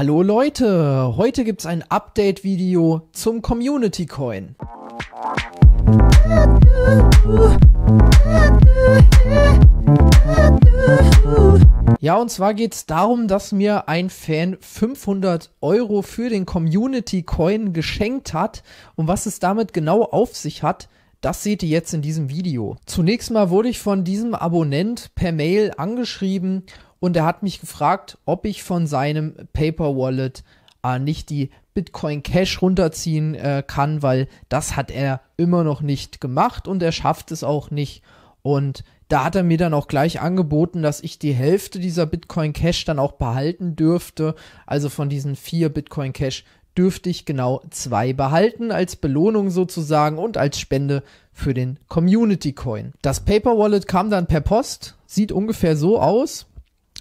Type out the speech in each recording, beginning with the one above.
Hallo Leute, heute gibt es ein Update-Video zum Community Coin. Ja, und zwar geht es darum, dass mir ein Fan 500 Euro für den Community Coin geschenkt hat. Und was es damit genau auf sich hat, das seht ihr jetzt in diesem Video. Zunächst mal wurde ich von diesem Abonnent per Mail angeschrieben und er hat mich gefragt, ob ich von seinem Paper Wallet äh, nicht die Bitcoin Cash runterziehen äh, kann, weil das hat er immer noch nicht gemacht und er schafft es auch nicht. Und da hat er mir dann auch gleich angeboten, dass ich die Hälfte dieser Bitcoin Cash dann auch behalten dürfte. Also von diesen vier Bitcoin Cash dürfte ich genau zwei behalten, als Belohnung sozusagen und als Spende für den Community Coin. Das Paper Wallet kam dann per Post, sieht ungefähr so aus.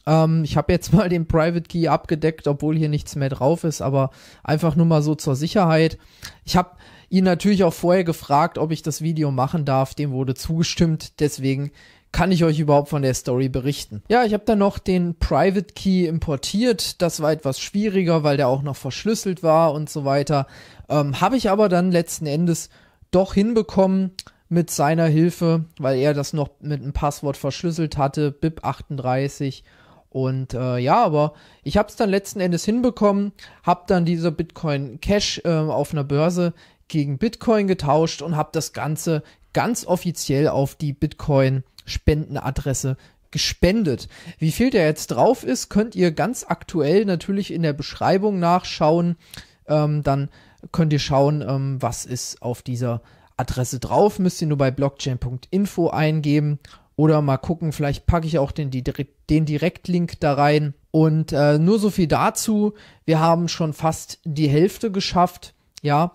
Ähm, ich habe jetzt mal den Private Key abgedeckt, obwohl hier nichts mehr drauf ist, aber einfach nur mal so zur Sicherheit. Ich habe ihn natürlich auch vorher gefragt, ob ich das Video machen darf. Dem wurde zugestimmt. Deswegen kann ich euch überhaupt von der Story berichten. Ja, ich habe dann noch den Private Key importiert. Das war etwas schwieriger, weil der auch noch verschlüsselt war und so weiter. Ähm, habe ich aber dann letzten Endes doch hinbekommen mit seiner Hilfe, weil er das noch mit einem Passwort verschlüsselt hatte, BIP 38 und äh, ja, aber ich habe es dann letzten Endes hinbekommen, habe dann diese Bitcoin Cash äh, auf einer Börse gegen Bitcoin getauscht und habe das Ganze ganz offiziell auf die Bitcoin Spendenadresse gespendet. Wie viel der jetzt drauf ist, könnt ihr ganz aktuell natürlich in der Beschreibung nachschauen. Ähm, dann könnt ihr schauen, ähm, was ist auf dieser Adresse drauf. Müsst ihr nur bei blockchain.info eingeben oder mal gucken, vielleicht packe ich auch den, den Direktlink da rein. Und äh, nur so viel dazu. Wir haben schon fast die Hälfte geschafft. Ja,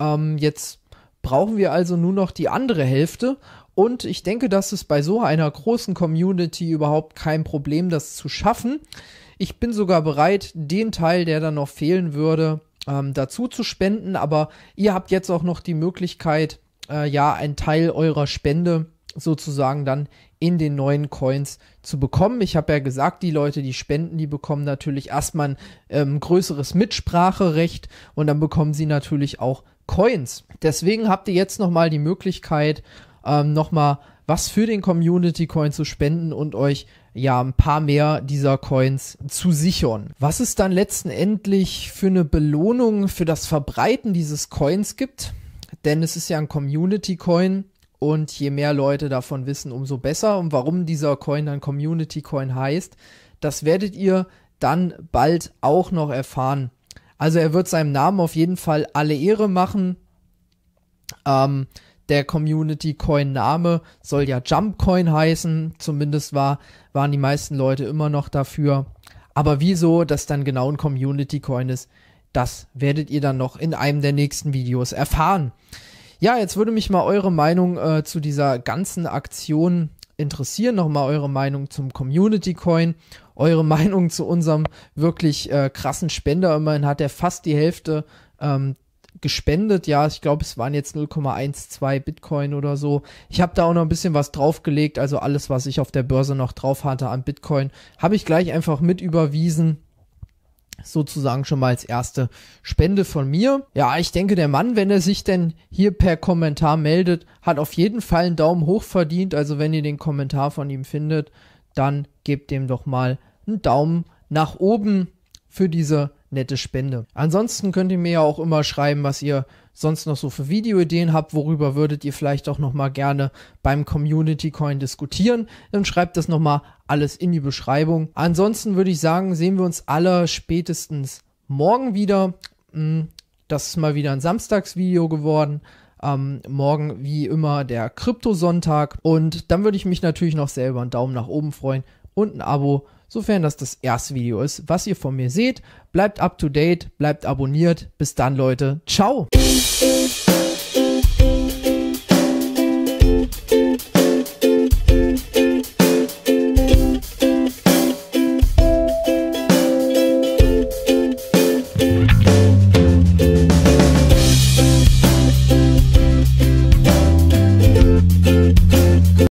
ähm, jetzt brauchen wir also nur noch die andere Hälfte. Und ich denke, das ist bei so einer großen Community überhaupt kein Problem, das zu schaffen. Ich bin sogar bereit, den Teil, der dann noch fehlen würde, ähm, dazu zu spenden. Aber ihr habt jetzt auch noch die Möglichkeit, äh, ja, einen Teil eurer Spende sozusagen dann in den neuen Coins zu bekommen. Ich habe ja gesagt, die Leute, die spenden, die bekommen natürlich erstmal ein ähm, größeres Mitspracherecht und dann bekommen sie natürlich auch Coins. Deswegen habt ihr jetzt nochmal die Möglichkeit, ähm, nochmal was für den Community Coin zu spenden und euch ja ein paar mehr dieser Coins zu sichern. Was es dann letzten Endlich für eine Belohnung für das Verbreiten dieses Coins gibt, denn es ist ja ein Community Coin, und je mehr Leute davon wissen, umso besser. Und warum dieser Coin dann Community Coin heißt, das werdet ihr dann bald auch noch erfahren. Also er wird seinem Namen auf jeden Fall alle Ehre machen. Ähm, der Community Coin Name soll ja Jump Coin heißen. Zumindest war, waren die meisten Leute immer noch dafür. Aber wieso das dann genau ein Community Coin ist, das werdet ihr dann noch in einem der nächsten Videos erfahren. Ja, jetzt würde mich mal eure Meinung äh, zu dieser ganzen Aktion interessieren. Nochmal eure Meinung zum Community Coin, eure Meinung zu unserem wirklich äh, krassen Spender. Immerhin hat er fast die Hälfte ähm, gespendet. Ja, ich glaube, es waren jetzt 0,12 Bitcoin oder so. Ich habe da auch noch ein bisschen was draufgelegt. Also alles, was ich auf der Börse noch drauf hatte an Bitcoin, habe ich gleich einfach mit überwiesen sozusagen schon mal als erste Spende von mir. Ja, ich denke, der Mann, wenn er sich denn hier per Kommentar meldet, hat auf jeden Fall einen Daumen hoch verdient. Also wenn ihr den Kommentar von ihm findet, dann gebt dem doch mal einen Daumen nach oben für diese nette Spende. Ansonsten könnt ihr mir ja auch immer schreiben, was ihr sonst noch so für Videoideen habt, worüber würdet ihr vielleicht auch nochmal gerne beim Community Coin diskutieren, dann schreibt das nochmal alles in die Beschreibung. Ansonsten würde ich sagen, sehen wir uns alle spätestens morgen wieder. Hm, das ist mal wieder ein Samstagsvideo geworden. Ähm, morgen wie immer der Kryptosonntag. Und dann würde ich mich natürlich noch sehr über einen Daumen nach oben freuen, und ein Abo, sofern das das erste Video ist, was ihr von mir seht. Bleibt up to date, bleibt abonniert. Bis dann, Leute. Ciao!